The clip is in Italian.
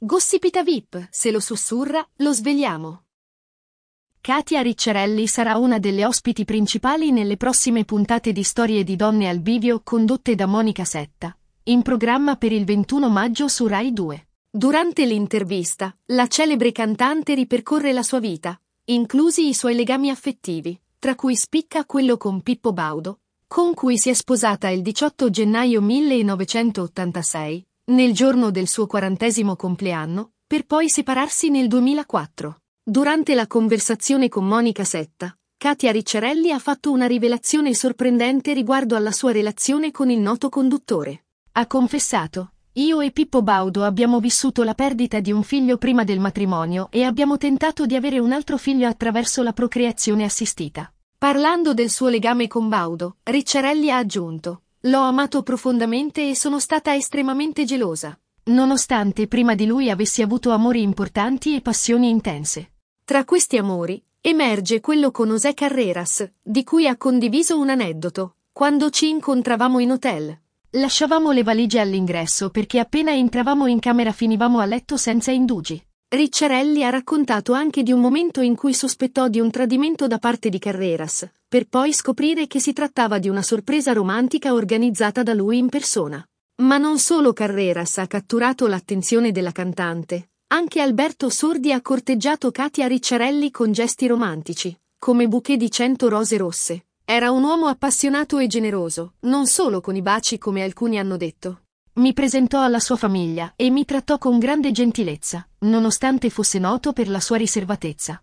Gossipita VIP, se lo sussurra, lo svegliamo. Katia Ricciarelli sarà una delle ospiti principali nelle prossime puntate di Storie di Donne al Bivio condotte da Monica Setta, in programma per il 21 maggio su Rai 2. Durante l'intervista, la celebre cantante ripercorre la sua vita, inclusi i suoi legami affettivi, tra cui spicca quello con Pippo Baudo, con cui si è sposata il 18 gennaio 1986 nel giorno del suo quarantesimo compleanno, per poi separarsi nel 2004. Durante la conversazione con Monica Setta, Katia Ricciarelli ha fatto una rivelazione sorprendente riguardo alla sua relazione con il noto conduttore. Ha confessato, io e Pippo Baudo abbiamo vissuto la perdita di un figlio prima del matrimonio e abbiamo tentato di avere un altro figlio attraverso la procreazione assistita. Parlando del suo legame con Baudo, Ricciarelli ha aggiunto, L'ho amato profondamente e sono stata estremamente gelosa, nonostante prima di lui avessi avuto amori importanti e passioni intense. Tra questi amori, emerge quello con José Carreras, di cui ha condiviso un aneddoto, quando ci incontravamo in hotel. Lasciavamo le valigie all'ingresso perché appena entravamo in camera finivamo a letto senza indugi. Ricciarelli ha raccontato anche di un momento in cui sospettò di un tradimento da parte di Carreras, per poi scoprire che si trattava di una sorpresa romantica organizzata da lui in persona. Ma non solo Carreras ha catturato l'attenzione della cantante, anche Alberto Sordi ha corteggiato Katia Ricciarelli con gesti romantici, come bouquet di cento rose rosse. Era un uomo appassionato e generoso, non solo con i baci come alcuni hanno detto. Mi presentò alla sua famiglia e mi trattò con grande gentilezza, nonostante fosse noto per la sua riservatezza.